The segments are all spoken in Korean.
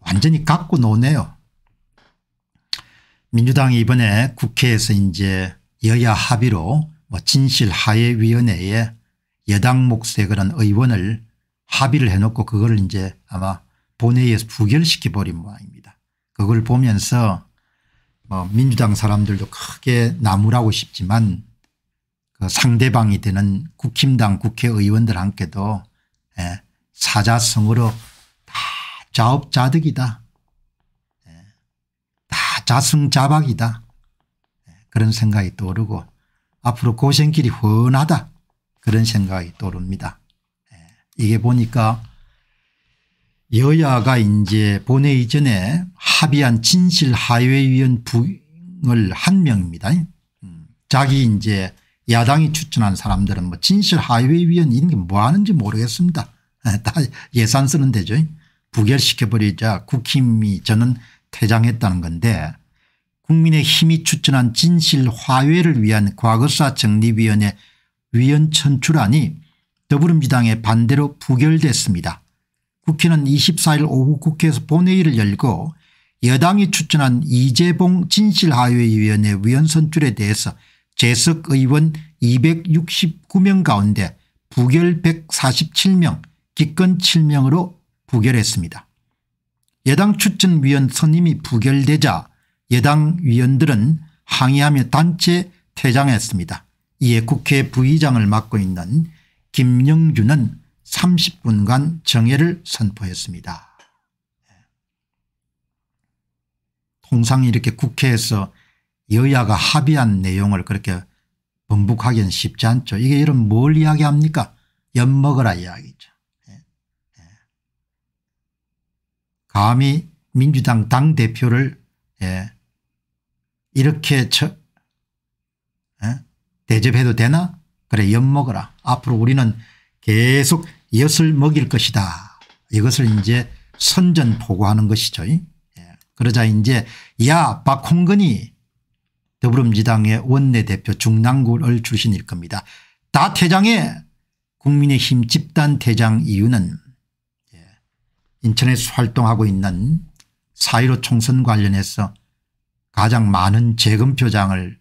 완전히 깎고 노네요. 민주당이 이번에 국회에서 이제 여야 합의로 뭐 진실하예위원회에 여당 몫의 그런 의원을 합의를 해놓고 그걸 이제 아마 본회의에서 부결시켜버린 모양입니다. 그걸 보면서 뭐 민주당 사람들도 크게 나무라고 싶지만 그 상대방이 되는 국힘당 국회의원들한테도 예, 사자성으로 자업자득이다. 예. 다 자승자박이다. 예. 그런 생각이 떠오르고 앞으로 고생길이 훤하다. 그런 생각이 떠오릅니다. 예. 이게 보니까 여야가 이제 본회의 전에 합의한 진실하회위원 부을 한 명입니다. 음. 자기 이제 야당이 추천한 사람들은 뭐 진실하회위원 이런 게 뭐 하는지 모르겠습니다. 다 예산 쓰는 데죠. 부결시켜버리자 국힘이 저는 퇴장했다는 건데 국민의 힘이 추천한 진실 화해를 위한 과거사 정리위원회 위원 천출안이 더불어민주당의 반대로 부결됐습니다. 국회는 24일 오후 국회에서 본회의를 열고 여당이 추천한 이재봉 진실화해위원회 위원 선출에 대해서 재석 의원 269명 가운데 부결 147명 기권 7명으로 부결했습니다. 예당 추천위원 선임이 부결되자 예당 위원들은 항의하며 단체 퇴장했습니다. 이에 국회 부의장을 맡고 있는 김영주는 30분간 정해를 선포했습니다. 예. 통상 이렇게 국회에서 여야가 합의한 내용을 그렇게 번복하기는 쉽지 않죠. 이게 이런 뭘 이야기합니까? 엿먹어라 이야기죠. 감히 민주당 당대표를 예 이렇게 처, 예? 대접해도 되나 그래 엿먹어라 앞으로 우리는 계속 엿을 먹일 것이다 이것을 이제 선전포고하는 것이죠 예. 그러자 이제 야 박홍근이 더불어민주당의 원내대표 중랑구를 출신일 겁니다 다 퇴장해 국민의힘 집단 퇴장 이유는 인천에서 활동하고 있는 사1 5 총선 관련해서 가장 많은 재검표장을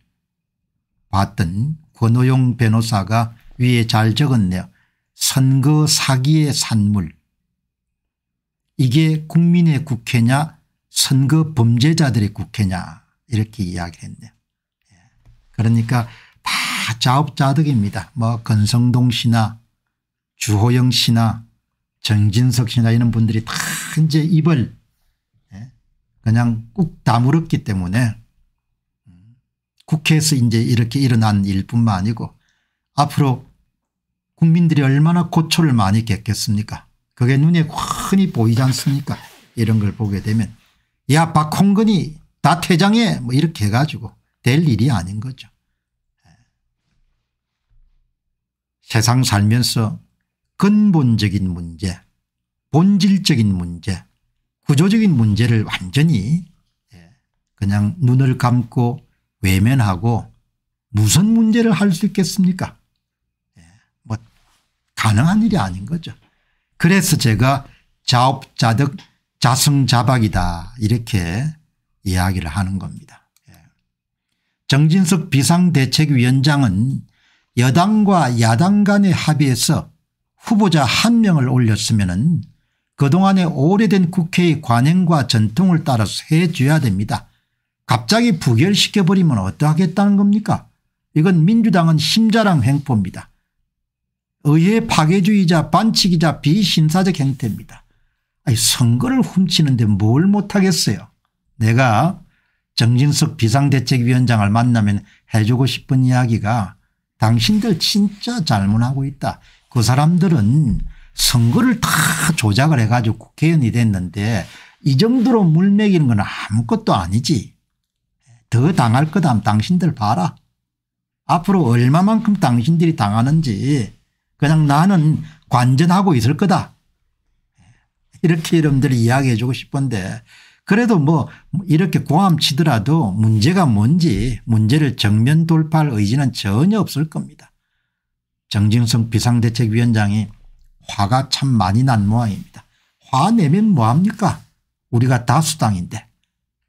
봤던 권호용 변호사가 위에 잘 적었네요. 선거 사기의 산물 이게 국민의 국회냐 선거 범죄자들의 국회냐 이렇게 이야기했네요. 예. 그러니까 다 자업자득입니다. 뭐 건성동 씨나 주호영 씨나 정진석 씨나 이런 분들이 다 이제 입을 예, 그냥 꾹 다물었기 때문에 음, 국회에서 이제 이렇게 일어난 일뿐만 아니고 앞으로 국민들이 얼마나 고초를 많이 겪겠습니까 그게 눈에 훤히 보이지 않습니까 이런 걸 보게 되면 야 박홍근이 다 퇴장해 뭐 이렇게 해가지고 될 일이 아닌 거죠. 예. 세상 살면서 근본적인 문제 본질적인 문제 구조적인 문제를 완전히 예, 그냥 눈을 감고 외면하고 무슨 문제를 할 수 있겠습니까 예, 뭐 가능한 일이 아닌 거죠. 그래서 제가 자업자득 자승자박이다 이렇게 이야기를 하는 겁니다. 예. 정진석 비상대책위원장은 여당과 야당 간의 합의에서 후보자 한 명을 올렸으면 그동안의 오래된 국회의 관행과 전통을 따라서 해줘야 됩니다. 갑자기 부결시켜버리면 어떠하겠다는 겁니까 이건 민주당은 심자랑 횡포입니다. 의회 파괴주의자 반칙이자 비신사적 행태입니다. 아니 선거를 훔치는데 뭘 못하겠어요. 내가 정진석 비상대책위원장을 만나면 해주고 싶은 이야기가 당신들 진짜 잘못하고 있다. 그 사람들은 선거를 다 조작을 해가지고 국회의원이 됐는데 이 정도로 물매기는 건 아무것도 아니지. 더 당할 거다 당신들 봐라. 앞으로 얼마만큼 당신들이 당하는지 그냥 나는 관전하고 있을 거다. 이렇게 여러분들이 이야기해 주고 싶은데 그래도 뭐 이렇게 고함 치더라도 문제가 뭔지 문제를 정면 돌파할 의지는 전혀 없을 겁니다. 정진성 비상대책위원장이 화가 참 많이 난 모양입니다. 화내면 뭐합니까 우리가 다수당인데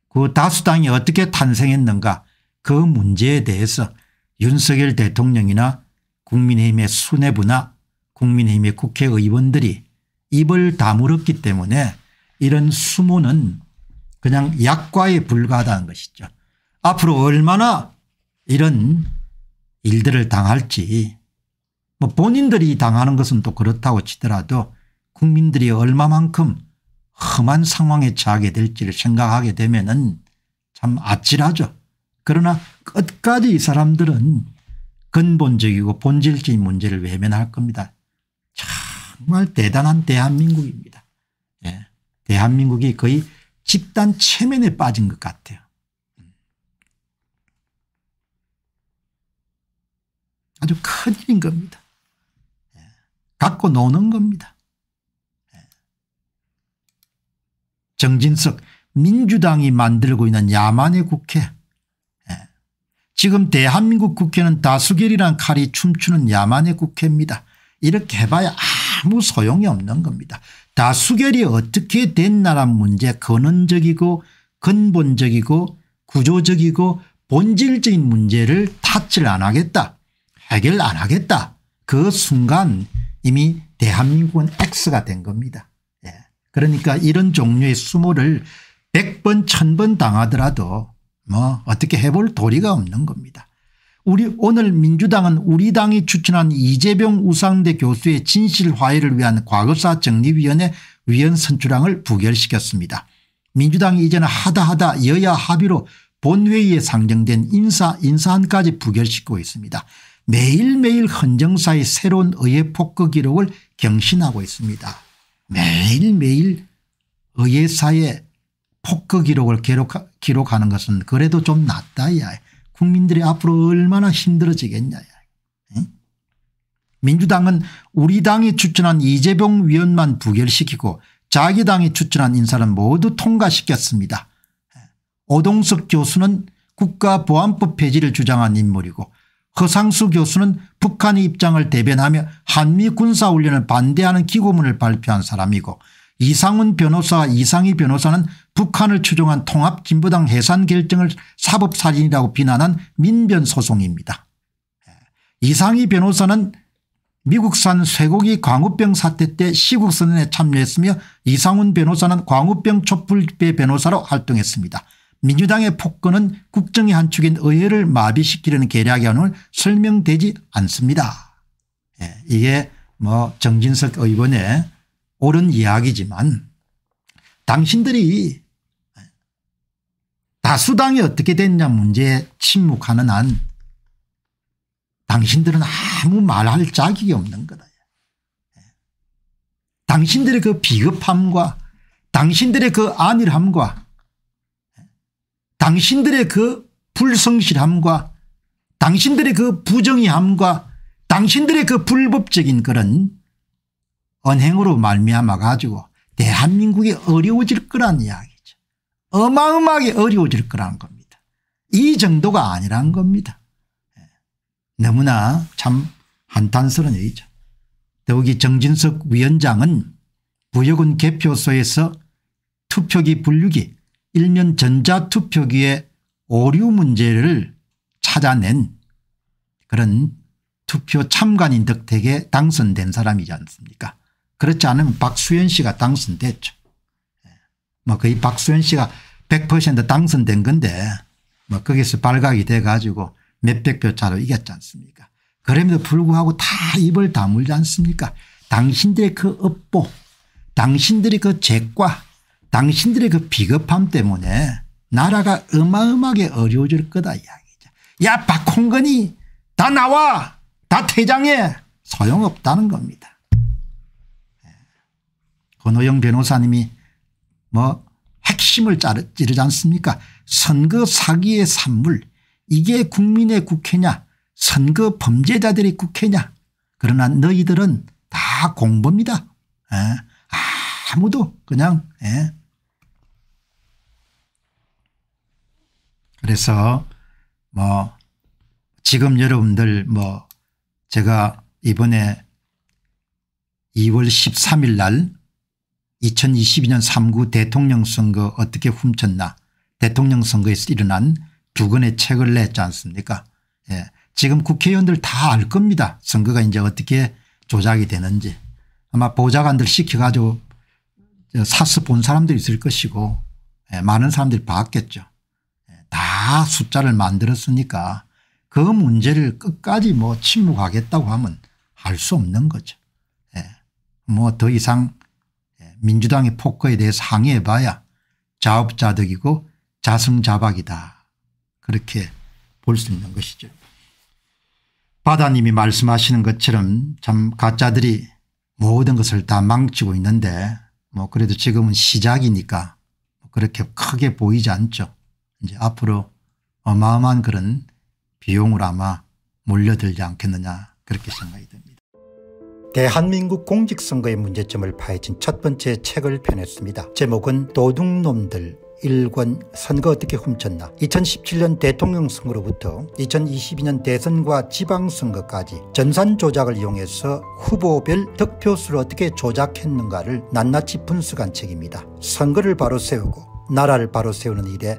그 다수당이 어떻게 탄생했는가 그 문제에 대해서 윤석열 대통령이나 국민의힘의 수뇌부나 국민의힘의 국회의원들이 입을 다물었기 때문에 이런 수모는 그냥 약과에 불과하다는 것이죠. 앞으로 얼마나 이런 일들을 당할지 뭐 본인들이 당하는 것은 또 그렇다고 치더라도 국민들이 얼마만큼 험한 상황에 처하게 될지를 생각하게 되면참 아찔하죠. 그러나 끝까지 이 사람들은 근본적이고 본질적인 문제를 외면할 겁니다. 정말 대단한 대한민국입니다. 예. 대한민국이 거의 집단 체면에 빠진 것 같아요. 아주 큰일인 겁니다. 갖고 노는 겁니다. 정진석 민주당이 만들고 있는 야만의 국회 예. 지금 대한민국 국회는 다수결이란 칼이 춤추는 야만의 국회입니다. 이렇게 해봐야 아무 소용이 없는 겁니다. 다수결이 어떻게 됐나란 문제 근원적이고 근본적이고 구조적이고 본질적인 문제를 탓을 안 하겠다 해결 안 하겠다 그 순간 이미 대한민국은 X가 된 겁니다. 예. 그러니까 이런 종류의 수모를 100번 1000번 당하더라도 뭐 어떻게 해볼 도리가 없는 겁니다. 우리 오늘 민주당은 우리 당이 추천한 이재병 우상대 교수의 진실화해를 위한 과거사 정리위원회 위원 선출항을 부결시켰습니다. 민주당이 이제는 하다하다 여야 합의로 본회의에 상정된 인사 인사안까지 부결시키고 있습니다. 매일매일 헌정사의 새로운 의회 폭거 기록을 경신하고 있습니다. 매일매일 의회사의 폭거 기록을 기록하, 는 것은 그래도 좀 낫다야. 국민들이 앞으로 얼마나 힘들어지겠냐. 응? 민주당은 우리 당이 추천한 이재명 위원만 부결시키고 자기 당이 추천한 인사를 모두 통과시켰습니다. 오동석 교수는 국가보안법 폐지를 주장한 인물이고 허상수 교수는 북한의 입장을 대변하며 한미 군사훈련을 반대하는 기고문을 발표한 사람이고 이상훈 변호사와 이상희 변호사는 북한을 추종한 통합진보당 해산 결정을 사법살인이라고 비난한 민변 소송입니다. 예. 이상희 변호사는 미국산 쇠고기 광우병 사태 때 시국선언에 참여했으며 이상훈 변호사는 광우병 촛불집회 변호사로 활동했습니다. 민주당의 폭거는 국정의 한 축인 의회를 마비시키려는 계략이라는 설명되지 않습니다. 예, 이게 뭐 정진석 의원의 옳은 이야기지만 당신들이 다수당이 어떻게 됐냐 문제에 침묵하는 한 당신들은 아무 말할 자격이 없는 거다. 예. 당신들의 그 비겁함과 당신들의 그 안일함과 당신들의 그 불성실함과 당신들의 그 부정의함과 당신들의 그 불법적인 그런 언행으로 말미암아 가지고 대한민국이 어려워질 거란 이야기죠. 어마어마하게 어려워질 거란 겁니다. 이 정도가 아니란 겁니다. 예. 너무나 참 한탄스러운 얘기죠. 더욱이 정진석 위원장은 부여군 개표소에서 투표기 분류기 일면 전자투표기의 오류 문제를 찾아낸 그런 투표 참관인 덕택에 당선된 사람이지 않습니까 그렇지 않으면 박수현 씨가 당선됐죠. 예. 뭐 거의 박수현 씨가 100% 당선된 건데 뭐 거기서 발각이 돼 가지고 몇백 표 차로 이겼지 않습니까 그럼에도 불구하고 다 입을 다물지 않습니까 당신들의 그 업보 당신들의 그 죄과 당신들의 그 비겁함 때문에 나라가 어마어마하게 어려워질 거다 이야기죠. 야 박홍근이 다 나와 다 퇴장해 소용없다는 겁니다. 예. 권호영 변호사님이 뭐 핵심을 찌르지 않습니까 선거 사기의 산물 이게 국민의 국회냐 선거 범죄자들의 국회냐 그러나 너희들은 다 공범이다. 에? 예. 아무도 그냥 에? 예. 그래서 뭐 지금 여러분들 뭐 제가 이번에 2월 13일 날 2022년 3구 대통령 선거 어떻게 훔쳤나 대통령 선거에서 일어난 두 권의 책을 냈지 않습니까 예. 지금 국회의원들 다 알 겁니다 선거가 이제 어떻게 조작이 되는지 아마 보좌관들 시켜가지고 사서본 사람도 있을 것이고 예. 많은 사람들이 봤겠죠 다 숫자를 만들었으니까 그 문제를 끝까지 뭐 침묵하겠다고 하면 할 수 없는 거죠. 예. 뭐더 이상 예, 민주당의 포커에 대해서 항의해 봐야 자업자득이고 자승자박이다 그렇게 볼 수 있는 것이죠. 바다님이 말씀하시는 것처럼 참 가짜들이 모든 것을 다 망치고 있는데 뭐 그래도 지금은 시작이니까 그렇게 크게 보이지 않죠. 이제 앞으로 어마어마한 그런 비용을 아마 몰려들지 않겠느냐 그렇게 생각이 듭니다. 대한민국 공직선거의 문제점을 파헤친 첫 번째 책을 펴냈습니다. 제목은 도둑놈들 일권 선거 어떻게 훔쳤나 2017년 대통령 선거로부터 2022년 대선과 지방선거까지 전산 조작을 이용해서 후보별 득표수를 어떻게 조작했는가를 낱낱이 분석한 책입니다. 선거를 바로 세우고 나라를 바로 세우는 일에